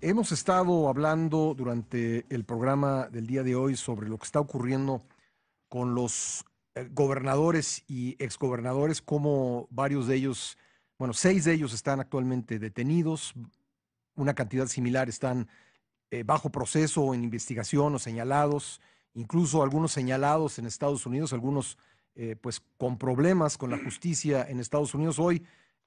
Hemos estado hablando durante el programa del día de hoy sobre lo que está ocurriendo con los eh, gobernadores y exgobernadores, como varios de ellos, bueno, seis de ellos están actualmente detenidos, una cantidad similar están eh, bajo proceso o en investigación o señalados, incluso algunos señalados en Estados Unidos, algunos eh, pues con problemas con la justicia en Estados Unidos. Hoy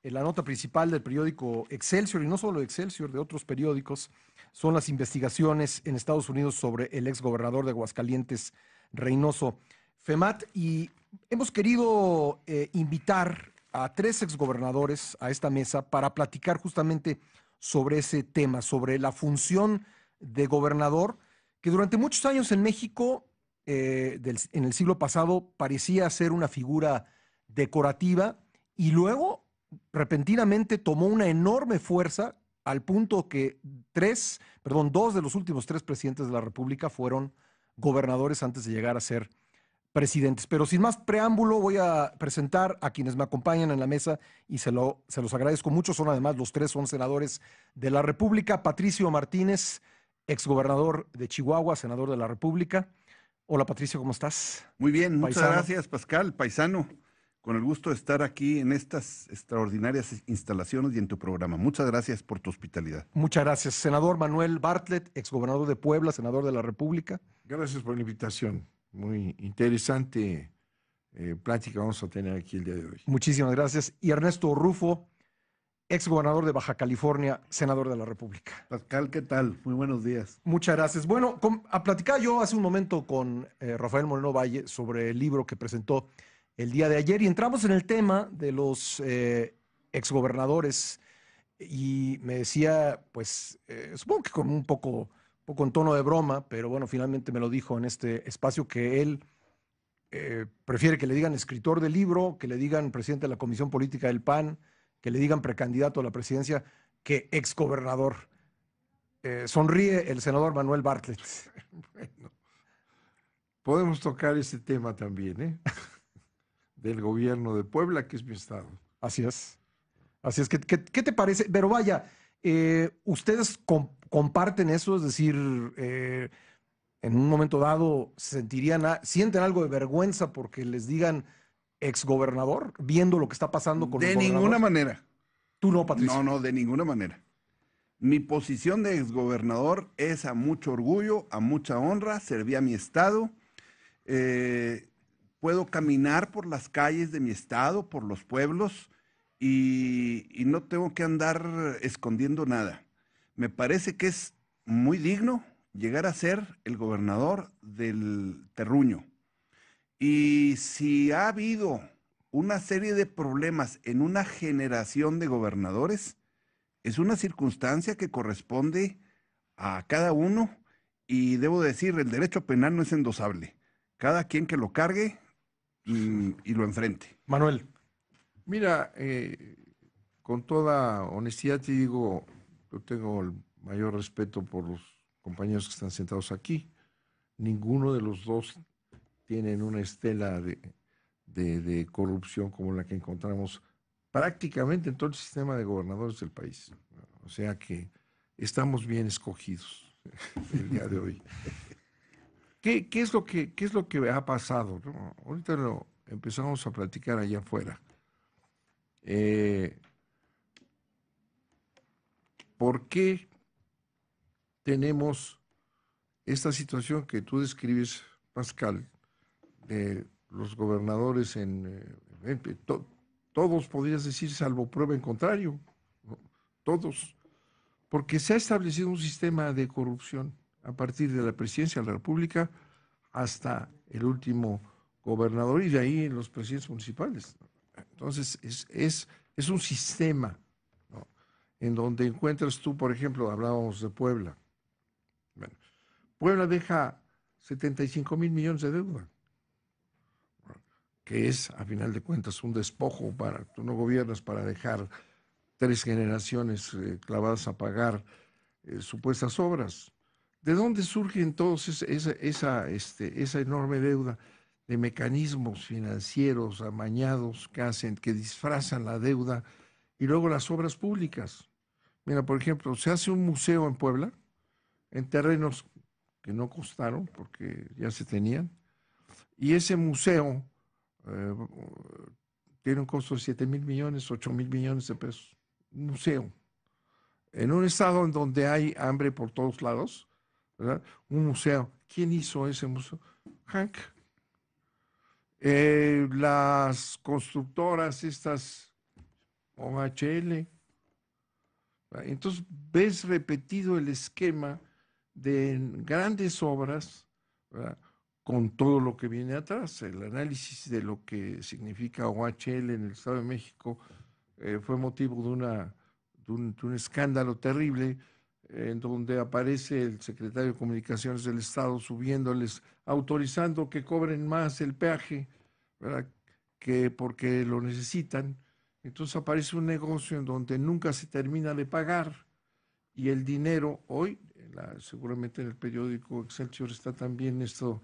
la nota principal del periódico Excelsior, y no solo Excelsior, de otros periódicos, son las investigaciones en Estados Unidos sobre el exgobernador de Aguascalientes, Reynoso Femat. Y hemos querido eh, invitar a tres exgobernadores a esta mesa para platicar justamente sobre ese tema, sobre la función de gobernador, que durante muchos años en México, eh, en el siglo pasado, parecía ser una figura decorativa y luego repentinamente tomó una enorme fuerza al punto que tres, perdón, dos de los últimos tres presidentes de la República fueron gobernadores antes de llegar a ser presidentes. Pero sin más preámbulo, voy a presentar a quienes me acompañan en la mesa y se, lo, se los agradezco mucho. Son además los tres, son senadores de la República. Patricio Martínez, exgobernador de Chihuahua, senador de la República. Hola Patricio, ¿cómo estás? Muy bien, muchas gracias Pascal, paisano con el gusto de estar aquí en estas extraordinarias instalaciones y en tu programa. Muchas gracias por tu hospitalidad. Muchas gracias, senador Manuel Bartlett, exgobernador de Puebla, senador de la República. Gracias por la invitación. Muy interesante eh, plática vamos a tener aquí el día de hoy. Muchísimas gracias. Y Ernesto Rufo, exgobernador de Baja California, senador de la República. Pascal, ¿qué tal? Muy buenos días. Muchas gracias. Bueno, a platicar yo hace un momento con eh, Rafael Moreno Valle sobre el libro que presentó el día de ayer y entramos en el tema de los ex eh, exgobernadores y me decía, pues eh, supongo que con un poco, poco en tono de broma, pero bueno, finalmente me lo dijo en este espacio que él eh, prefiere que le digan escritor del libro, que le digan presidente de la Comisión Política del PAN, que le digan precandidato a la presidencia, que exgobernador. gobernador sonríe el senador Manuel Bartlett. Bueno, podemos tocar ese tema también, ¿eh? del gobierno de Puebla, que es mi estado. Así es. Así es. ¿Qué, te parece? Pero vaya, eh, ¿ustedes comparten eso? Es decir, eh, en un momento dado sentirían, sienten algo de vergüenza porque les digan exgobernador, viendo lo que está pasando con De ninguna manera. Tú no, Patricio. No, no, de ninguna manera. Mi posición de exgobernador es a mucho orgullo, a mucha honra, serví a mi Estado. Eh, puedo caminar por las calles de mi estado, por los pueblos, y, y no tengo que andar escondiendo nada. Me parece que es muy digno llegar a ser el gobernador del terruño. Y si ha habido una serie de problemas en una generación de gobernadores, es una circunstancia que corresponde a cada uno y debo decir, el derecho penal no es endosable. Cada quien que lo cargue y, lo enfrente. Manuel. Mira, eh, con toda honestidad te digo, yo tengo el mayor respeto por los compañeros que están sentados aquí. Ninguno de los dos tienen una estela de, de corrupción como la que encontramos prácticamente en todo el sistema de gobernadores del país. O sea que estamos bien escogidos el día de hoy. ¿Qué, es, lo que, es lo que ha pasado? Ahorita lo empezamos a platicar allá afuera. Eh, ¿Por qué tenemos esta situación que tú describes, Pascal, de los gobernadores en... Eh, todos podrías decir, salvo prueba en contrario, todos, porque se ha establecido un sistema de corrupción a partir de la presidencia de la República hasta el último gobernador y de ahí en los presidentes municipales. Entonces, es, es, un sistema en donde encuentras tú, por ejemplo, hablábamos de Puebla. Bueno, Puebla deja 75 mil millones de deuda, que es, a final de cuentas, un despojo para, tú no gobiernas para dejar tres generaciones eh, clavadas a pagar eh, supuestas obras. ¿De dónde surge entonces esa, esa, este, esa enorme deuda de mecanismos financieros amañados que hacen, que disfrazan la deuda y luego las obras públicas? Mira, por ejemplo, se hace un museo en Puebla, en terrenos que no costaron porque ya se tenían, y ese museo eh, tiene un costo de 7 mil millones, 8 mil millones de pesos. Un museo. En un estado en donde hay hambre por todos lados, un museo. ¿Quién hizo ese museo? Hank. Eh, las constructoras, estas OHL. Entonces ves repetido el esquema de grandes obras ¿verdad? con todo lo que viene atrás. El análisis de lo que significa OHL en el Estado de México eh, fue motivo de, una, de un escándalo terrible en donde aparece el secretario de Comunicaciones del Estado subiéndoles, autorizando que cobren más el peaje, ¿verdad? que porque lo necesitan. Entonces aparece un negocio en donde nunca se termina de pagar y el dinero hoy, la, seguramente en el periódico Excelsior está también esto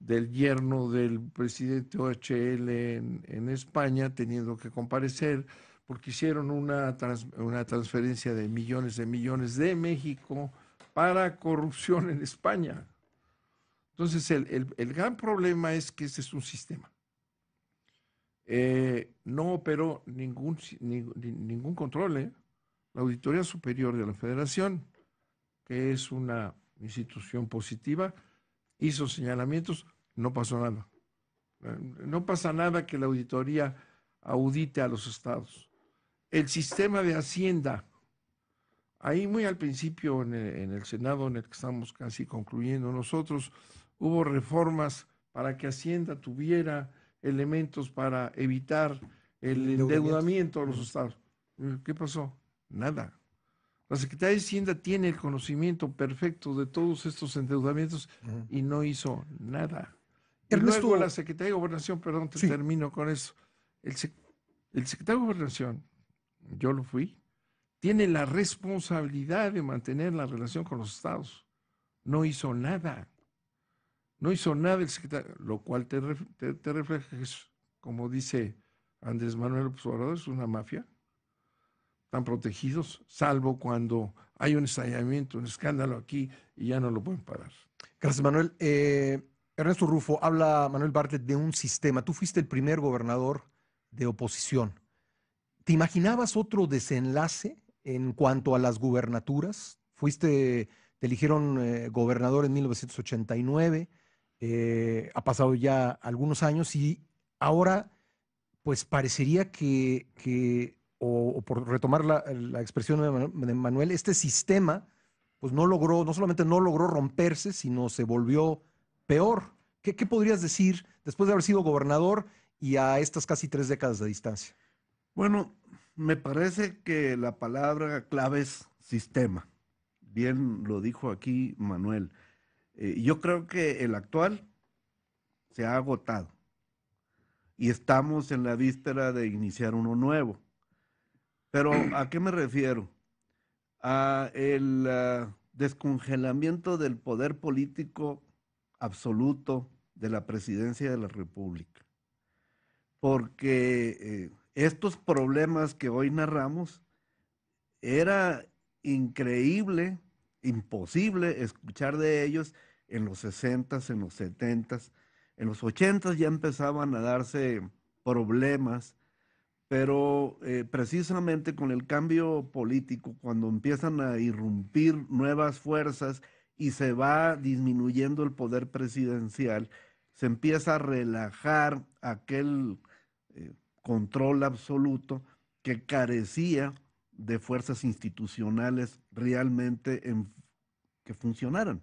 del yerno del presidente OHL en España teniendo que comparecer porque hicieron una, una transferencia de millones de millones de México para corrupción en España. Entonces, el, gran problema es que este es un sistema. Eh, no operó ningún, ningún control. ¿eh? La Auditoría Superior de la Federación, que es una institución positiva, hizo señalamientos, no pasó nada. Eh, no pasa nada que la auditoría audite a los estados el sistema de Hacienda. Ahí muy al principio en el, Senado, en el que estamos casi concluyendo nosotros, hubo reformas para que Hacienda tuviera elementos para evitar el endeudamiento de los estados. Eh, ¿Qué pasó? Nada. La Secretaría de Hacienda tiene el conocimiento perfecto de todos estos endeudamientos y no hizo nada. Ernesto... la Secretaría de Gobernación, perdón, te termino con eso. el secretario de Gobernación yo lo fui, tiene la responsabilidad de mantener la relación con los estados. No hizo nada. No hizo nada el secretario, lo cual te, refleja que es, como dice Andrés Manuel Obrador, es una mafia. Están protegidos, salvo cuando hay un estallamiento, un escándalo aquí y ya no lo pueden parar. Gracias, Manuel. Eh, Ernesto Rufo, habla Manuel Bartlett de un sistema. Tú fuiste el primer gobernador de oposición ¿Te imaginabas otro desenlace en cuanto a las gubernaturas? Fuiste, te eligieron eh, gobernador en 1989, eh, ha pasado ya algunos años y ahora, pues parecería que, o, por retomar la, expresión de Manuel, este sistema, pues no logró, no solamente no logró romperse, sino se volvió peor. qué podrías decir después de haber sido gobernador y a estas casi tres décadas de distancia? Bueno, me parece que la palabra clave es sistema. Bien lo dijo aquí Manuel. Eh, yo creo que el actual se ha agotado y estamos en la víspera de iniciar uno nuevo. Pero ¿a qué me refiero? A el ah, descongelamiento del poder político absoluto de la presidencia de la República. Porque eh, estos problemas que hoy narramos, era increíble, imposible escuchar de ellos en los 60 en los 70 en los 80s ya empezaban a darse problemas, pero eh, precisamente con el cambio político, cuando empiezan a irrumpir nuevas fuerzas y se va disminuyendo el poder presidencial, se empieza a relajar aquel eh, control absoluto que carecía de fuerzas institucionales realmente en, que funcionaran.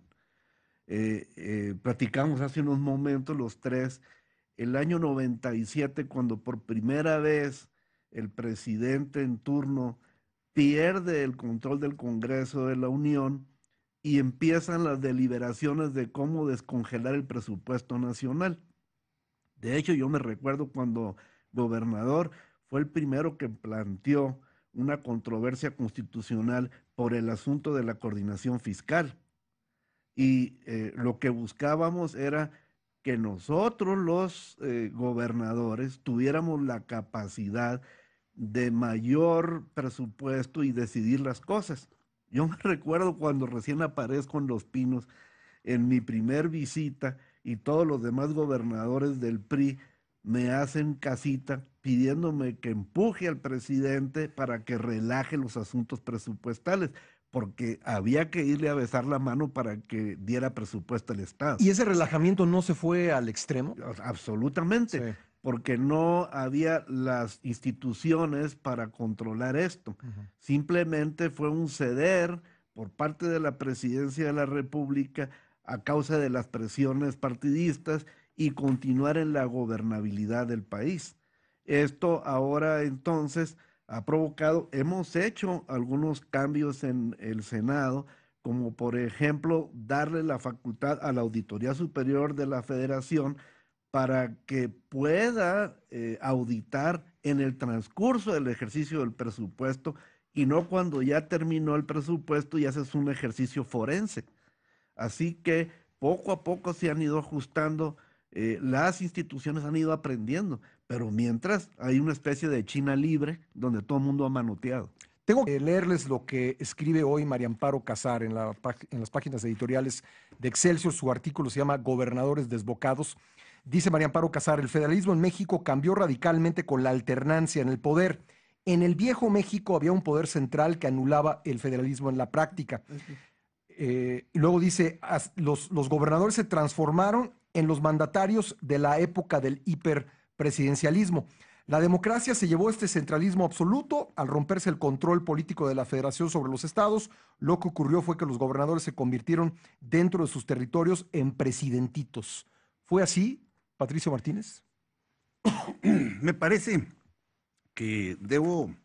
Eh, eh, platicamos hace unos momentos los tres, el año 97, cuando por primera vez el presidente en turno pierde el control del Congreso de la Unión y empiezan las deliberaciones de cómo descongelar el presupuesto nacional. De hecho, yo me recuerdo cuando gobernador, fue el primero que planteó una controversia constitucional por el asunto de la coordinación fiscal. Y eh, lo que buscábamos era que nosotros los eh, gobernadores tuviéramos la capacidad de mayor presupuesto y decidir las cosas. Yo me recuerdo cuando recién aparezco en Los Pinos, en mi primer visita, y todos los demás gobernadores del PRI me hacen casita pidiéndome que empuje al presidente para que relaje los asuntos presupuestales, porque había que irle a besar la mano para que diera presupuesto al Estado. ¿Y ese relajamiento no se fue al extremo? Absolutamente, porque no había las instituciones para controlar esto. Simplemente fue un ceder por parte de la presidencia de la República a causa de las presiones partidistas y continuar en la gobernabilidad del país. Esto ahora entonces ha provocado, hemos hecho algunos cambios en el Senado, como por ejemplo darle la facultad a la Auditoría Superior de la Federación para que pueda eh, auditar en el transcurso del ejercicio del presupuesto y no cuando ya terminó el presupuesto y haces un ejercicio forense. Así que poco a poco se han ido ajustando eh, las instituciones han ido aprendiendo, pero mientras hay una especie de China libre donde todo el mundo ha manoteado. Tengo que leerles lo que escribe hoy María Amparo Casar en, las páginas editoriales de Excelsior. Su artículo se llama Gobernadores desbocados. Dice María Amparo Casar, el federalismo en México cambió radicalmente con la alternancia en el poder. En el viejo México había un poder central que anulaba el federalismo en la práctica. Eh, luego dice, los gobernadores se transformaron en los mandatarios de la época del hiperpresidencialismo. La democracia se llevó este centralismo absoluto al romperse el control político de la federación sobre los estados. Lo que ocurrió fue que los gobernadores se convirtieron dentro de sus territorios en presidentitos. ¿Fue así, Patricio Martínez? Me parece que debo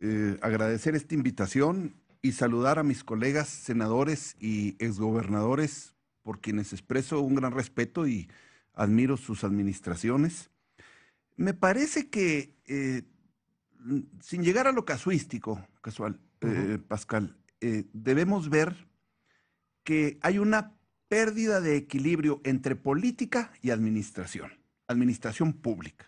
eh, agradecer esta invitación y saludar a mis colegas senadores y exgobernadores por quienes expreso un gran respeto y admiro sus administraciones. Me parece que, eh, sin llegar a lo casuístico, casual, eh, Pascal, eh, debemos ver que hay una pérdida de equilibrio entre política y administración, administración pública.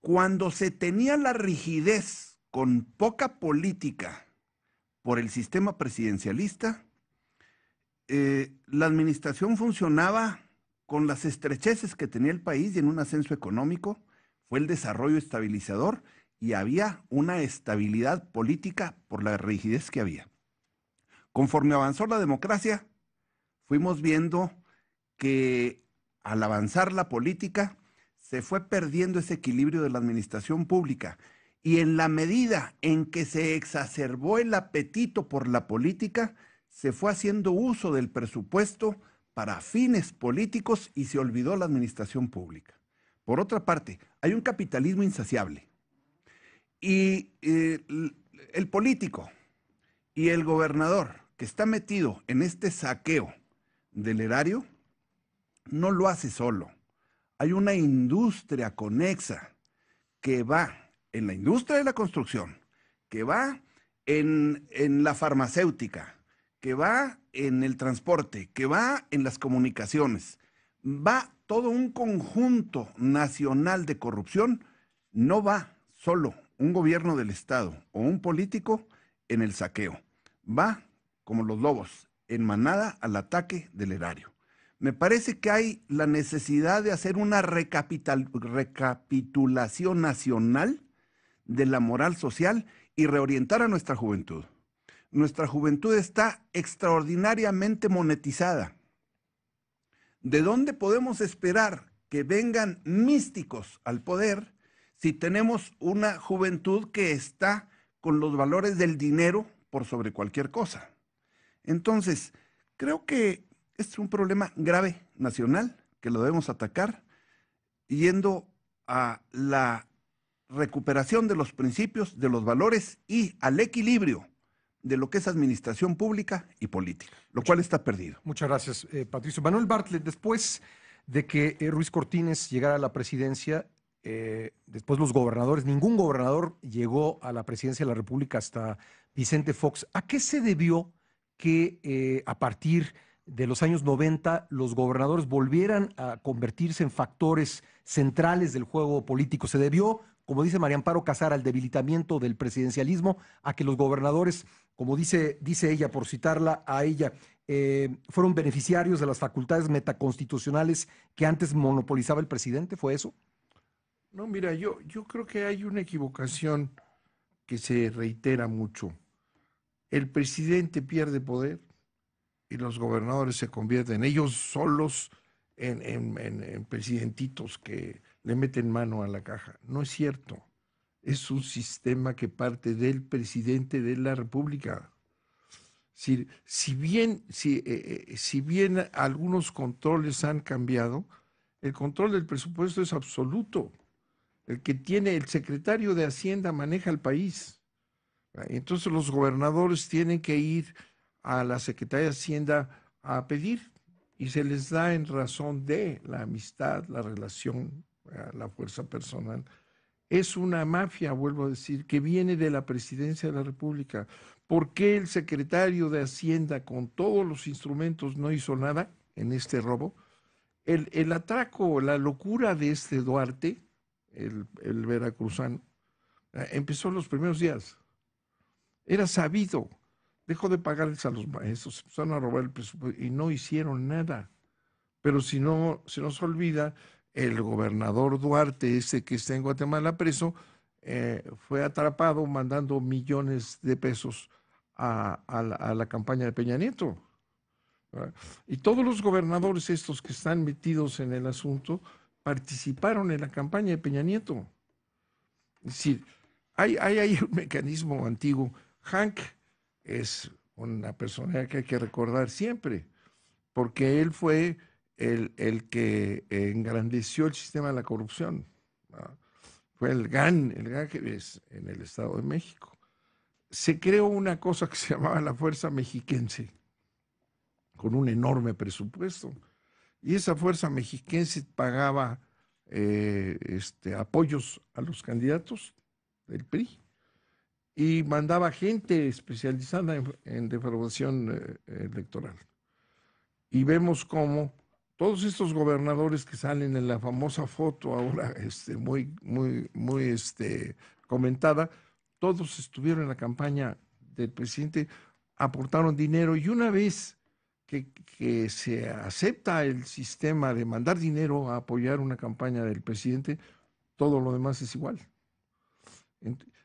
Cuando se tenía la rigidez con poca política por el sistema presidencialista, eh, la administración funcionaba con las estrecheces que tenía el país y en un ascenso económico, fue el desarrollo estabilizador y había una estabilidad política por la rigidez que había. Conforme avanzó la democracia, fuimos viendo que al avanzar la política se fue perdiendo ese equilibrio de la administración pública y en la medida en que se exacerbó el apetito por la política, se fue haciendo uso del presupuesto para fines políticos y se olvidó la administración pública. Por otra parte, hay un capitalismo insaciable. Y eh, el político y el gobernador que está metido en este saqueo del erario no lo hace solo. Hay una industria conexa que va en la industria de la construcción, que va en la farmacéutica, que va en el transporte, que va en las comunicaciones, va todo un conjunto nacional de corrupción, no va solo un gobierno del Estado o un político en el saqueo, va como los lobos, en manada al ataque del erario. Me parece que hay la necesidad de hacer una recapitulación nacional de la moral social y reorientar a nuestra juventud nuestra juventud está extraordinariamente monetizada. ¿De dónde podemos esperar que vengan místicos al poder si tenemos una juventud que está con los valores del dinero por sobre cualquier cosa? Entonces, creo que es un problema grave nacional que lo debemos atacar yendo a la recuperación de los principios, de los valores y al equilibrio de lo que es administración pública y política, lo cual está perdido. Muchas gracias, eh, Patricio. Manuel Bartlett, después de que eh, Ruiz Cortines llegara a la presidencia, eh, después los gobernadores, ningún gobernador llegó a la presidencia de la República hasta Vicente Fox. ¿A qué se debió que a partir de los años 90 los gobernadores volvieran a convertirse en factores centrales del juego político? ¿Se debió como dice María Amparo Casar, al debilitamiento del presidencialismo, a que los gobernadores, como dice, ella, por citarla a ella, eh, fueron beneficiarios de las facultades metaconstitucionales que antes monopolizaba el presidente? ¿Fue eso? No, mira, yo, creo que hay una equivocación que se reitera mucho. El presidente pierde poder y los gobernadores se convierten ellos solos en presidentitos que le meten mano a la caja. No es cierto. Es un sistema que parte del presidente de la República. Si, si bien, si, eh, eh, si bien algunos controles han cambiado, el control del presupuesto es absoluto. El que tiene el secretario de Hacienda maneja el país. Entonces los gobernadores tienen que ir a la secretaria de Hacienda a pedir y se les da en razón de la amistad, la relación la fuerza personal, es una mafia, vuelvo a decir, que viene de la presidencia de la República. ¿Por qué el secretario de Hacienda con todos los instrumentos no hizo nada en este robo? El, el atraco, la locura de este Duarte, el, veracruzano, eh, empezó los primeros días. Era sabido. Dejó de pagarles a los maestros, empezaron a robar el presupuesto y no hicieron nada. Pero si no, se nos olvida el gobernador Duarte, este que está en Guatemala preso, eh, fue atrapado mandando millones de pesos a, la, campaña de Peña Nieto. Y todos los gobernadores estos que están metidos en el asunto participaron en la campaña de Peña Nieto. Es decir, hay, hay, hay un mecanismo antiguo. Hank es una persona que hay que recordar siempre, porque él fue el, que engrandeció el sistema de la corrupción. Fue el GAN, el GAN que es en el Estado de México. Se creó una cosa que se llamaba la Fuerza Mexiquense, con un enorme presupuesto. Y esa Fuerza Mexiquense pagaba eh, este, apoyos a los candidatos del PRI y mandaba gente especializada en, deformación eh, electoral. Y vemos cómo todos estos gobernadores que salen en la famosa foto ahora este, muy, muy, muy este, comentada, todos estuvieron en la campaña del presidente, aportaron dinero y una vez que, que, se acepta el sistema de mandar dinero a apoyar una campaña del presidente, todo lo demás es igual.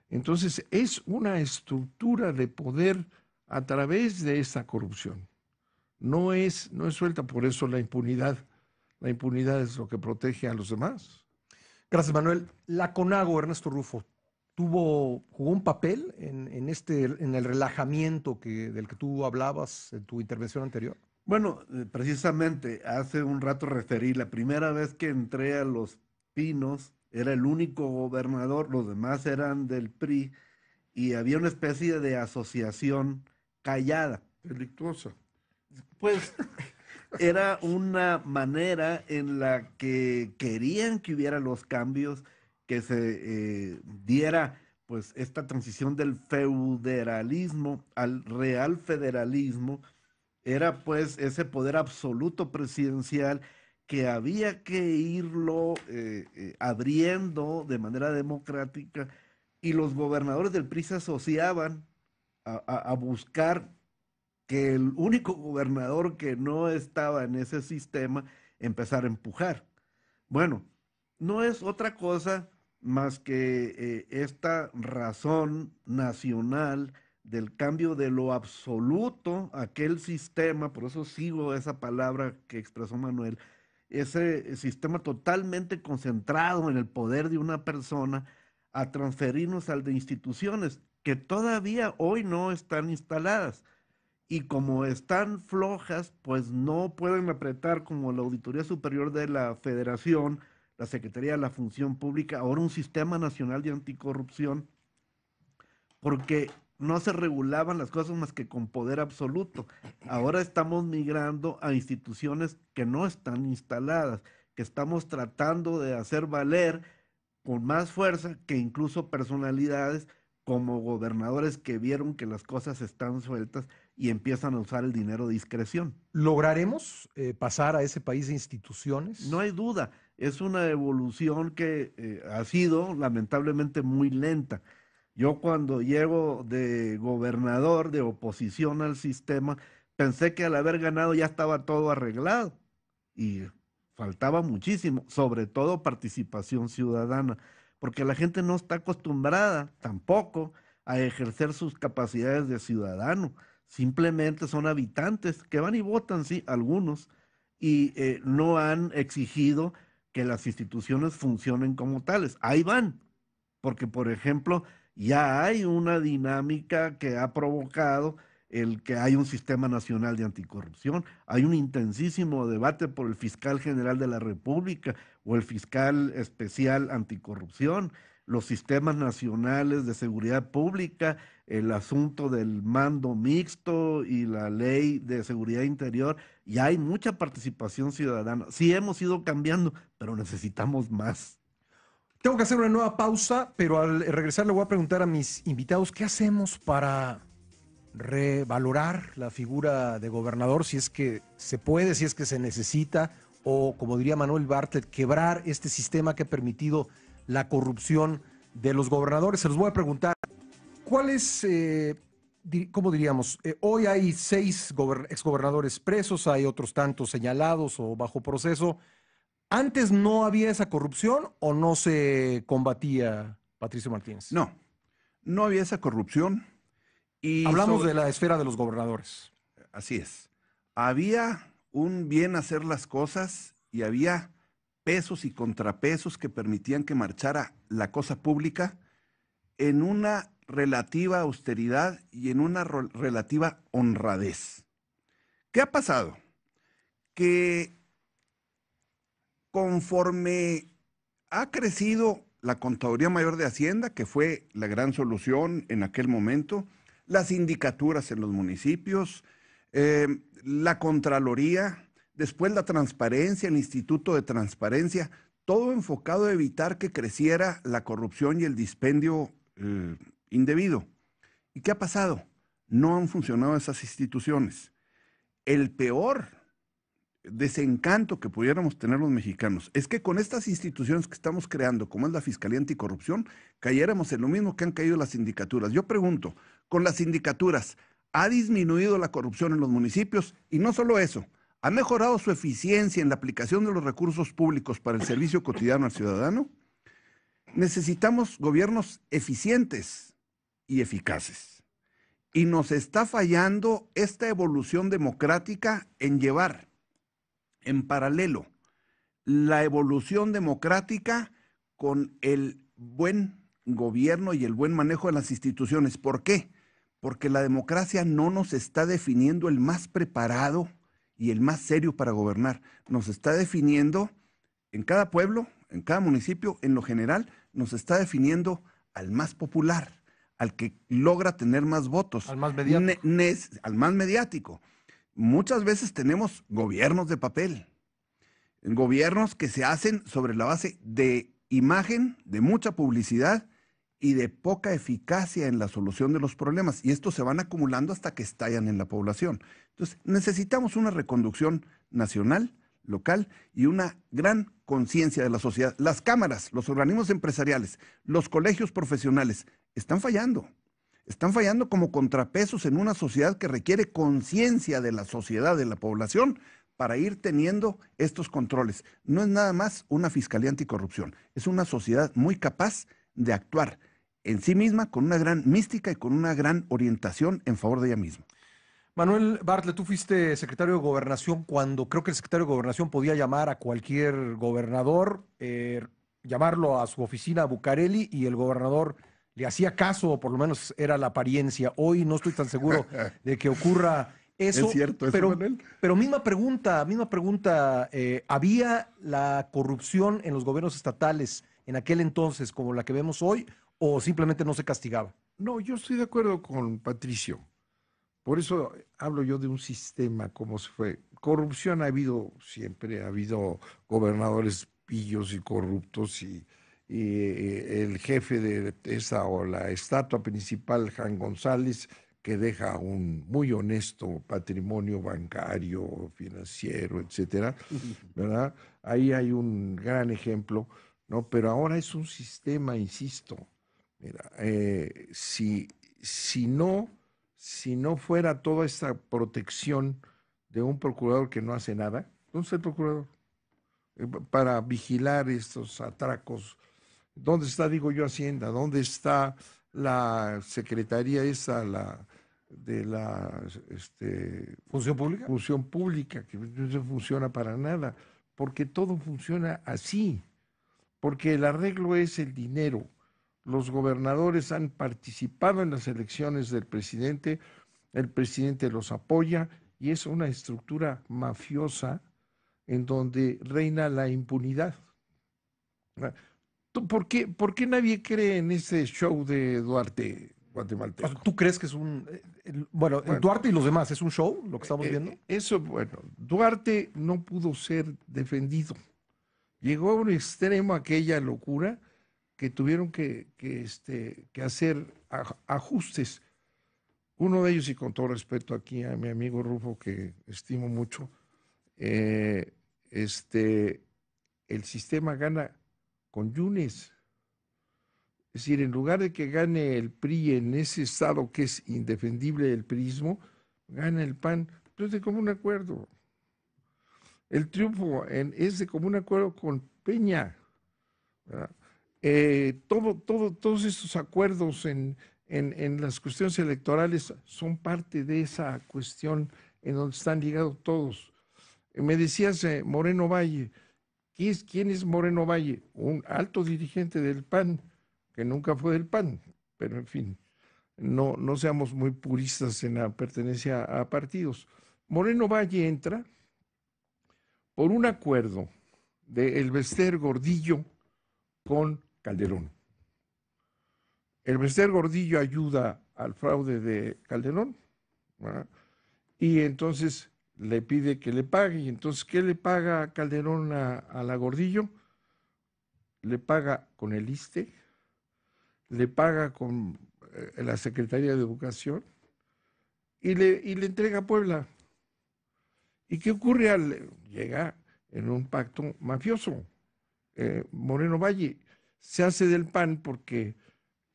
Entonces es una estructura de poder a través de esa corrupción no es, no es suelta. Por eso la impunidad, la impunidad es lo que protege a los demás. Gracias, Manuel. La CONAGO, Ernesto Rufo, tuvo, jugó un papel en, este, en el relajamiento del que tú hablabas en tu intervención anterior. Bueno, eh, precisamente hace un rato referí, la primera vez que entré a Los Pinos era el único gobernador, los demás eran del PRI y había una especie de asociación callada. Delictuosa pues era una manera en la que querían que hubiera los cambios, que se eh, diera pues esta transición del feudalismo al real federalismo, era pues ese poder absoluto presidencial que había que irlo eh, eh, abriendo de manera democrática y los gobernadores del PRI se asociaban a buscar que el único gobernador que no estaba en ese sistema empezar a empujar. Bueno, no es otra cosa más que eh, esta razón nacional del cambio de lo absoluto, aquel sistema, por eso sigo esa palabra que expresó Manuel, ese sistema totalmente concentrado en el poder de una persona, a transferirnos al de instituciones que todavía hoy no están instaladas y como están flojas, pues no pueden apretar como la Auditoría Superior de la Federación, la Secretaría de la Función Pública, ahora un Sistema Nacional de Anticorrupción, porque no se regulaban las cosas más que con poder absoluto. Ahora estamos migrando a instituciones que no están instaladas, que estamos tratando de hacer valer con más fuerza que incluso personalidades como gobernadores que vieron que las cosas están sueltas, y empiezan a usar el dinero de discreción. ¿Lograremos eh, pasar a ese país de instituciones? No hay duda, es una evolución que eh, ha sido lamentablemente muy lenta. Yo cuando llego de gobernador, de oposición al sistema, pensé que al haber ganado ya estaba todo arreglado y faltaba muchísimo, sobre todo participación ciudadana, porque la gente no está acostumbrada tampoco a ejercer sus capacidades de ciudadano simplemente son habitantes que van y votan, sí, algunos, y eh, no han exigido que las instituciones funcionen como tales. Ahí van, porque por ejemplo, ya hay una dinámica que ha provocado el que hay un sistema nacional de anticorrupción, hay un intensísimo debate por el fiscal general de la República o el fiscal especial anticorrupción, los sistemas nacionales de seguridad pública, el asunto del mando mixto y la ley de seguridad interior, y hay mucha participación ciudadana. Sí hemos ido cambiando, pero necesitamos más. Tengo que hacer una nueva pausa, pero al regresar le voy a preguntar a mis invitados qué hacemos para revalorar la figura de gobernador, si es que se puede, si es que se necesita, o como diría Manuel Bartlett, quebrar este sistema que ha permitido la corrupción de los gobernadores. Se los voy a preguntar. ¿Cuál es, eh, cómo diríamos, eh, hoy hay seis exgobernadores presos, hay otros tantos señalados o bajo proceso. ¿Antes no había esa corrupción o no se combatía, Patricio Martínez? No, no había esa corrupción. Hablamos de la esfera de los gobernadores. Así es. Había un bien hacer las cosas y había pesos y contrapesos que permitían que marchara la cosa pública en una relativa austeridad y en una relativa honradez. ¿Qué ha pasado? Que conforme ha crecido la Contaduría Mayor de Hacienda, que fue la gran solución en aquel momento, las sindicaturas en los municipios, em, la Contraloría, después la transparencia, el Instituto de Transparencia, todo enfocado a evitar que creciera la corrupción y el dispendio eh, indebido. ¿Y qué ha pasado? No han funcionado esas instituciones. El peor desencanto que pudiéramos tener los mexicanos es que con estas instituciones que estamos creando, como es la Fiscalía Anticorrupción, cayéramos en lo mismo que han caído las sindicaturas. Yo pregunto, con las sindicaturas, ¿ha disminuido la corrupción en los municipios? Y no solo eso, ¿ha mejorado su eficiencia en la aplicación de los recursos públicos para el servicio cotidiano al ciudadano? Necesitamos gobiernos eficientes, y eficaces. Y nos está fallando esta evolución democrática en llevar en paralelo la evolución democrática con el buen gobierno y el buen manejo de las instituciones. ¿Por qué? Porque la democracia no nos está definiendo el más preparado y el más serio para gobernar. Nos está definiendo en cada pueblo, en cada municipio, en lo general, nos está definiendo al más popular, al que logra tener más votos. Al más mediático. al más mediático. Muchas veces tenemos gobiernos de papel, gobiernos que se hacen sobre la base de imagen, de mucha publicidad y de poca eficacia en la solución de los problemas. Y estos se van acumulando hasta que estallan en la población. Entonces, necesitamos una reconducción nacional, local y una gran conciencia de la sociedad. Las cámaras, los organismos empresariales, los colegios profesionales, están fallando. Están fallando como contrapesos en una sociedad que requiere conciencia de la sociedad, de la población, para ir teniendo estos controles. No es nada más una fiscalía anticorrupción, es una sociedad muy capaz de actuar en sí misma con una gran mística y con una gran orientación en favor de ella misma. Manuel Bartle, tú fuiste secretario de gobernación cuando creo que el secretario de gobernación podía llamar a cualquier gobernador, eh, llamarlo a su oficina a Bucareli y el gobernador le hacía caso, o por lo menos era la apariencia. Hoy no estoy tan seguro de que ocurra eso. Es cierto, pero, pero misma pregunta, misma pregunta. Eh, ¿Había la corrupción en los gobiernos estatales en aquel entonces como la que vemos hoy, o simplemente no se castigaba? No, yo estoy de acuerdo con Patricio. Por eso hablo yo de un sistema como se fue. Corrupción ha habido siempre, ha habido gobernadores pillos y corruptos y y eh, el jefe de esa o la estatua principal, Juan González, que deja un muy honesto patrimonio bancario, financiero, etcétera, ¿verdad? Ahí hay un gran ejemplo, ¿no? Pero ahora es un sistema, insisto, mira, eh, si, si, no, si no fuera toda esta protección de un procurador que no hace nada, ¿dónde está el procurador? Eh, para vigilar estos atracos ¿Dónde está, digo yo, Hacienda? ¿Dónde está la secretaría esa, la de la este, función pública? Función pública, que no funciona para nada, porque todo funciona así, porque el arreglo es el dinero. Los gobernadores han participado en las elecciones del presidente, el presidente los apoya y es una estructura mafiosa en donde reina la impunidad por qué, por qué nadie cree en ese show de Duarte guatemalteco? ¿Tú crees que es un... Eh, bueno, Duarte y los demás, ¿es un show lo que estamos eh, viendo? Eh, eso, bueno, Duarte no pudo ser defendido. Llegó a un extremo aquella locura que tuvieron que, que, este, que hacer ajustes. Uno de ellos, y con todo respeto aquí a mi amigo Rufo, que estimo mucho, este, el sistema gana con Yunes. Es decir, en lugar de que gane el PRI en ese estado que es indefendible el PRIismo, gana el PAN, pero es de común acuerdo. El triunfo en, es de común acuerdo con Peña. Eh, todo, todos estos acuerdos en, en, las cuestiones electorales son parte de esa cuestión en donde están ligados todos. Eh, me decías, eh, Moreno Valle, ¿Quién es Moreno Valle? Un alto dirigente del PAN, que nunca fue del PAN, pero en fin, no, no seamos muy puristas en la pertenencia a partidos. Moreno Valle entra por un acuerdo de Elbester Gordillo con Calderón. el Elbester Gordillo ayuda al fraude de Calderón y entonces le pide que le pague. Y entonces, ¿qué le paga Calderón a, la Gordillo? Le paga con el ISTE, le paga con eh, la Secretaría de Educación y le, le entrega a Puebla. ¿Y qué ocurre? Al, llega en un pacto mafioso. Eh, Moreno Valle se hace del PAN porque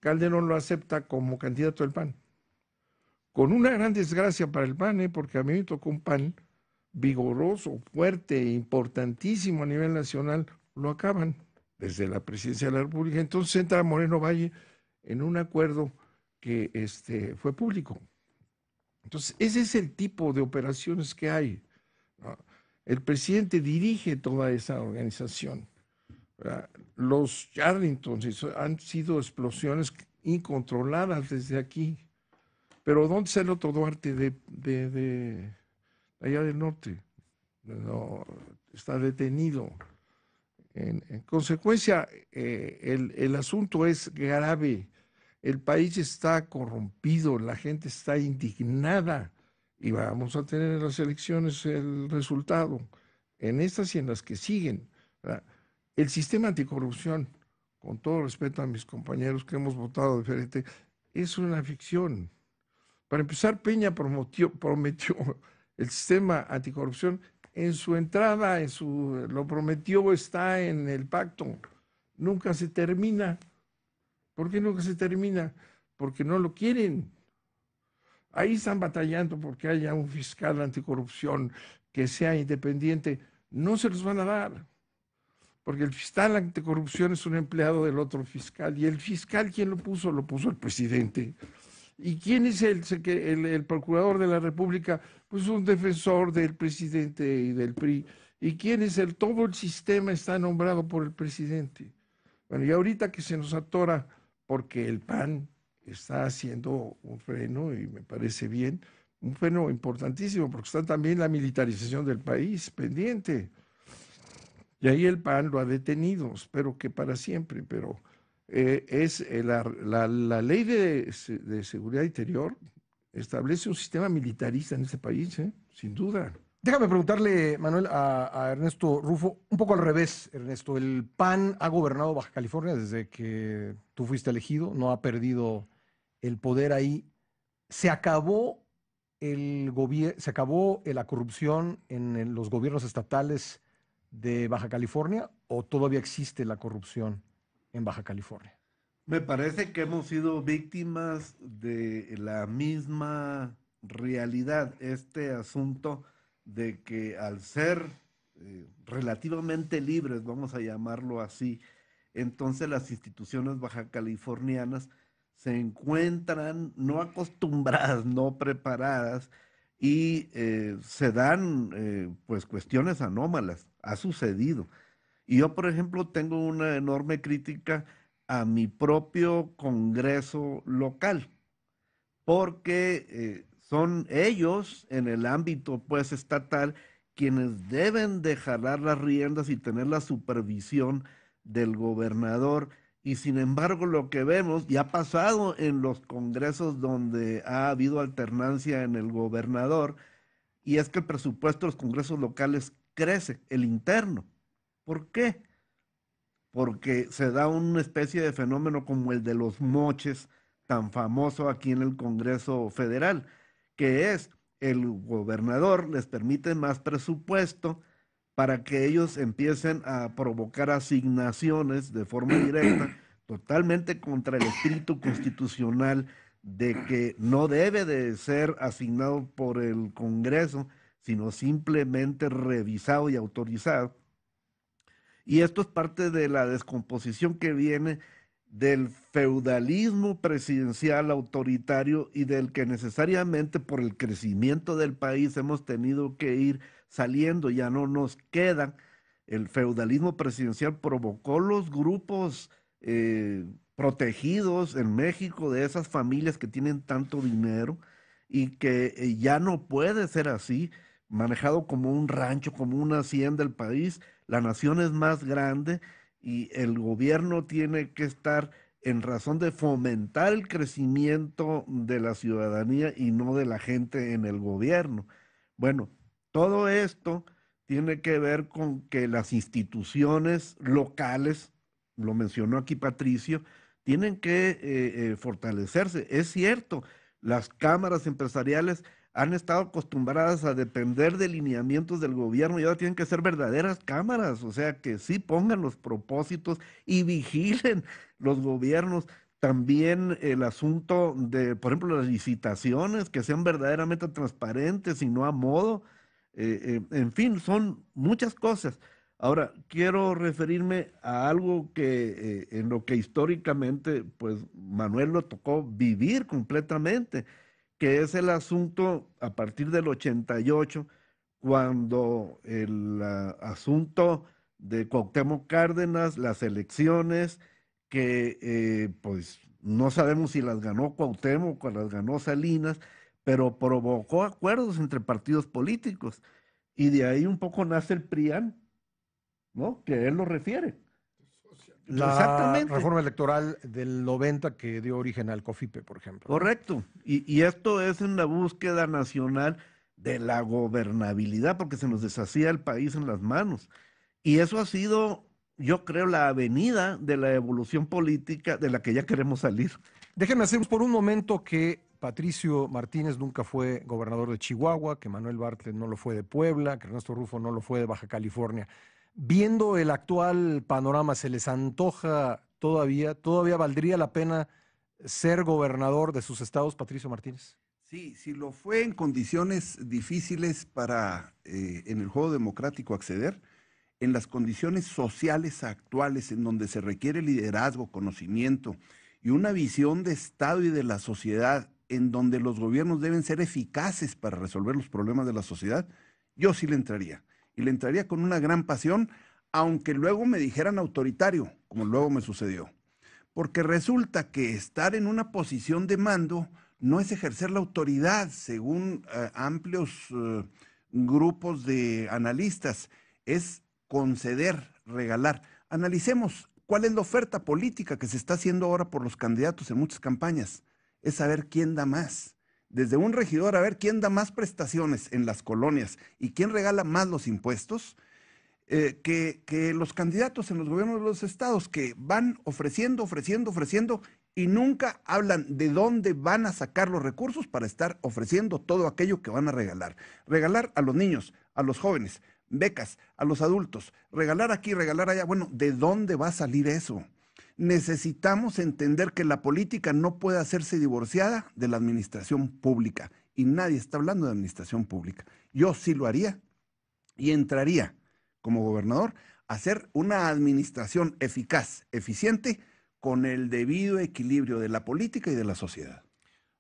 Calderón lo acepta como candidato del PAN con una gran desgracia para el PAN, ¿eh? porque a mí me tocó un PAN vigoroso, fuerte, importantísimo a nivel nacional, lo acaban desde la presidencia de la República. Entonces entra Moreno Valle en un acuerdo que este, fue público. Entonces, ese es el tipo de operaciones que hay. El presidente dirige toda esa organización. Los Charlingtons han sido explosiones incontroladas desde aquí. Pero ¿dónde está el otro Duarte de, allá del norte? está detenido. En, consecuencia, eh, el, asunto es grave. El país está corrompido, la gente está indignada y vamos a tener en las elecciones el resultado, en estas y en las que siguen. El sistema anticorrupción, con todo respeto a mis compañeros que hemos votado diferente, es una ficción. Para empezar, Peña prometió, prometió el sistema anticorrupción en su entrada, en su, lo prometió, está en el pacto. Nunca se termina. ¿Por qué nunca se termina? Porque no lo quieren. Ahí están batallando porque haya un fiscal anticorrupción que sea independiente. No se los van a dar, porque el fiscal anticorrupción es un empleado del otro fiscal. ¿Y el fiscal quién lo puso? Lo puso el presidente. ¿Y quién es el, procurador de la República? Pues un defensor del presidente y del PRI. ¿Y quién es el? Todo el sistema está nombrado por el presidente. Bueno, y ahorita que se nos atora porque el PAN está haciendo un freno, y me parece bien, un freno importantísimo, porque está también la militarización del país pendiente. Y ahí el PAN lo ha detenido, espero que para siempre, pero eh, es eh, la, ley de, seguridad interior establece un sistema militarista en este país, ¿eh? sin duda. Déjame preguntarle, Manuel, a, Ernesto Rufo, un poco al revés, Ernesto. El PAN ha gobernado Baja California desde que tú fuiste elegido, no ha perdido el poder ahí. ¿Se acabó, el se acabó la corrupción en los gobiernos estatales de Baja California o todavía existe la corrupción? en Baja California. Me parece que hemos sido víctimas de la misma realidad, este asunto de que al ser eh, relativamente libres, vamos a llamarlo así, entonces las instituciones baja californianas se encuentran no acostumbradas, no preparadas y eh, se dan eh, pues cuestiones anómalas. Ha sucedido. Y yo, por ejemplo, tengo una enorme crítica a mi propio Congreso local, porque eh, son ellos en el ámbito pues estatal quienes deben dejar jalar las riendas y tener la supervisión del gobernador. Y sin embargo, lo que vemos, y ha pasado en los congresos donde ha habido alternancia en el gobernador, y es que el presupuesto de los congresos locales crece, el interno, ¿Por qué? Porque se da una especie de fenómeno como el de los moches, tan famoso aquí en el Congreso Federal, que es el gobernador les permite más presupuesto para que ellos empiecen a provocar asignaciones de forma directa, totalmente contra el espíritu constitucional de que no debe de ser asignado por el Congreso, sino simplemente revisado y autorizado y esto es parte de la descomposición que viene del feudalismo presidencial autoritario y del que necesariamente por el crecimiento del país hemos tenido que ir saliendo, ya no nos quedan. El feudalismo presidencial provocó los grupos eh, protegidos en México de esas familias que tienen tanto dinero y que eh, ya no puede ser así, manejado como un rancho, como una hacienda del país la nación es más grande y el gobierno tiene que estar en razón de fomentar el crecimiento de la ciudadanía y no de la gente en el gobierno. Bueno, todo esto tiene que ver con que las instituciones locales, lo mencionó aquí Patricio, tienen que eh, eh, fortalecerse. Es cierto, las cámaras empresariales han estado acostumbradas a depender de lineamientos del gobierno y ahora tienen que ser verdaderas cámaras, o sea, que sí pongan los propósitos y vigilen los gobiernos. También el asunto de, por ejemplo, las licitaciones, que sean verdaderamente transparentes y no a modo. Eh, eh, en fin, son muchas cosas. Ahora, quiero referirme a algo que eh, en lo que históricamente, pues Manuel lo tocó vivir completamente que es el asunto a partir del 88, cuando el ah, asunto de Cuauhtémoc Cárdenas, las elecciones, que eh, pues no sabemos si las ganó Cuauhtémoc o las ganó Salinas, pero provocó acuerdos entre partidos políticos. Y de ahí un poco nace el PRIAN, ¿no? Que él lo refiere la reforma electoral del 90 que dio origen al COFIPE, por ejemplo. Correcto. Y, y, esto es en la búsqueda nacional de la gobernabilidad, porque se nos deshacía el país en las manos. Y eso ha sido, yo creo, la avenida de la evolución política de la que ya queremos salir. Déjenme hacer por un momento que Patricio Martínez nunca fue gobernador de Chihuahua, que Manuel Bartlett no lo fue de Puebla, que Ernesto Rufo no lo fue de Baja California. Viendo el actual panorama, ¿se les antoja todavía, todavía valdría la pena ser gobernador de sus estados, Patricio Martínez? Sí, si lo fue en condiciones difíciles para eh, en el juego democrático acceder, en las condiciones sociales actuales, en donde se requiere liderazgo, conocimiento y una visión de Estado y de la sociedad, en donde los gobiernos deben ser eficaces para resolver los problemas de la sociedad, yo sí le entraría y le entraría con una gran pasión, aunque luego me dijeran autoritario, como luego me sucedió. Porque resulta que estar en una posición de mando no es ejercer la autoridad, según eh, amplios eh, grupos de analistas, es conceder, regalar. Analicemos cuál es la oferta política que se está haciendo ahora por los candidatos en muchas campañas. Es saber quién da más desde un regidor a ver quién da más prestaciones en las colonias y quién regala más los impuestos, eh, que, los candidatos en los gobiernos de los estados que van ofreciendo, ofreciendo, ofreciendo y nunca hablan de dónde van a sacar los recursos para estar ofreciendo todo aquello que van a regalar. Regalar a los niños, a los jóvenes, becas, a los adultos, regalar aquí, regalar allá. Bueno, ¿de dónde va a salir eso? necesitamos entender que la política no puede hacerse divorciada de la administración pública. Y nadie está hablando de administración pública. Yo sí lo haría y entraría como gobernador a hacer una administración eficaz, eficiente, con el debido equilibrio de la política y de la sociedad.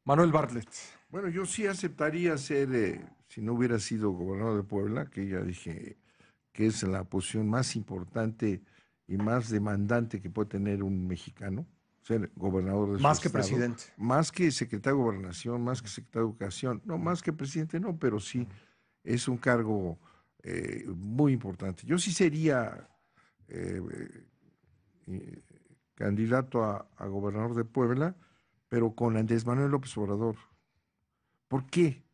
Manuel Bartlett. Bueno, yo sí aceptaría ser, eh, si no hubiera sido gobernador de Puebla, que ya dije que es la posición más importante y más demandante que puede tener un mexicano, ser gobernador de Más que presidente. Más que secretario de gobernación, más que secretario de educación. No, más que presidente no, pero sí es un cargo eh, muy importante. Yo sí sería eh, eh, candidato a, a, gobernador de Puebla, pero con Andrés Manuel López Obrador. ¿Por qué?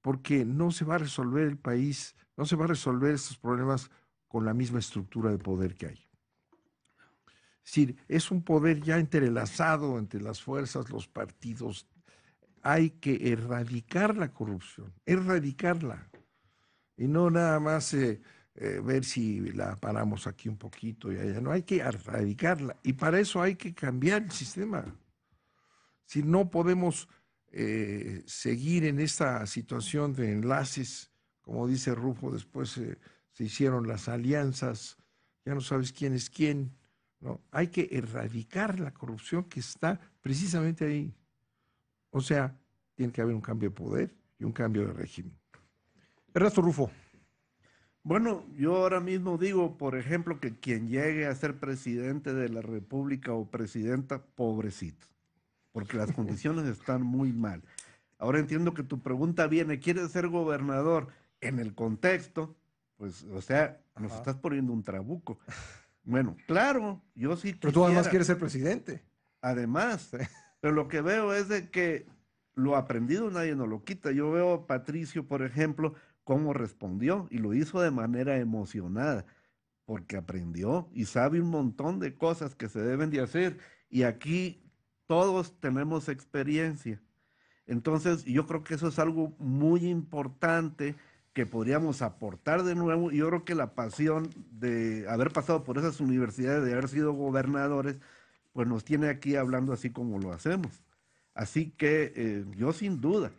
Porque no se va a resolver el país, no se va a resolver estos problemas con la misma estructura de poder que hay. Es decir, es un poder ya entrelazado entre las fuerzas, los partidos. Hay que erradicar la corrupción, erradicarla. Y no nada más eh, eh, ver si la paramos aquí un poquito y allá. No, hay que erradicarla. Y para eso hay que cambiar el sistema. Si no podemos eh, seguir en esta situación de enlaces, como dice Rufo, después se hicieron las alianzas, ya no sabes quién es quién ¿no? Hay que erradicar la corrupción que está precisamente ahí. O sea, tiene que haber un cambio de poder y un cambio de régimen. Ernesto Rufo. Bueno, yo ahora mismo digo, por ejemplo, que quien llegue a ser presidente de la República o presidenta, pobrecito, porque las condiciones están muy mal. Ahora entiendo que tu pregunta viene, ¿quieres ser gobernador? En el contexto, pues, o sea, nos estás poniendo un trabuco. Bueno, claro, yo sí. Pero tú además quieres ser presidente. Además, pero lo que veo es de que lo aprendido nadie nos lo quita. Yo veo a Patricio, por ejemplo, cómo respondió y lo hizo de manera emocionada, porque aprendió y sabe un montón de cosas que se deben de hacer. Y aquí todos tenemos experiencia. Entonces, yo creo que eso es algo muy importante que podríamos aportar de nuevo. Yo creo que la pasión de haber pasado por esas universidades, de haber sido gobernadores, pues nos tiene aquí hablando así como lo hacemos. Así que eh, yo sin duda,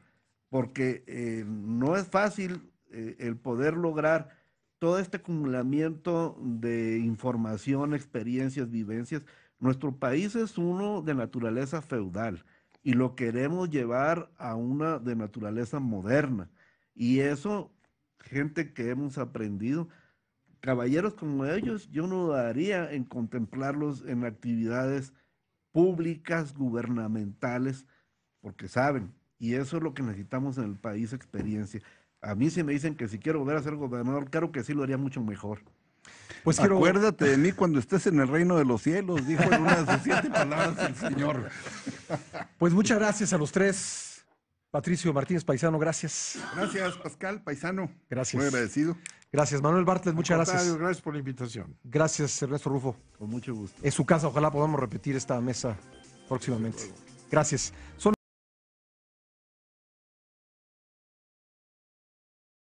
porque eh, no es fácil eh, el poder lograr todo este acumulamiento de información, experiencias, vivencias. Nuestro país es uno de naturaleza feudal y lo queremos llevar a una de naturaleza moderna. Y eso gente que hemos aprendido. Caballeros como ellos, yo no daría en contemplarlos en actividades públicas, gubernamentales, porque saben, y eso es lo que necesitamos en el país, experiencia. A mí si me dicen que si quiero volver a ser gobernador, claro que sí lo haría mucho mejor. Pues Acuérdate de mí cuando estés en el reino de los cielos, dijo en una de sus siete palabras el Señor. Pues muchas gracias a los tres. Patricio Martínez Paisano, gracias. Gracias, Pascal Paisano. Gracias. Muy agradecido. Gracias, Manuel Bartlett, muchas gracias. Gracias por la invitación. Gracias, Ernesto Rufo. Con mucho gusto. En su casa, ojalá podamos repetir esta mesa próximamente. Gracias. Son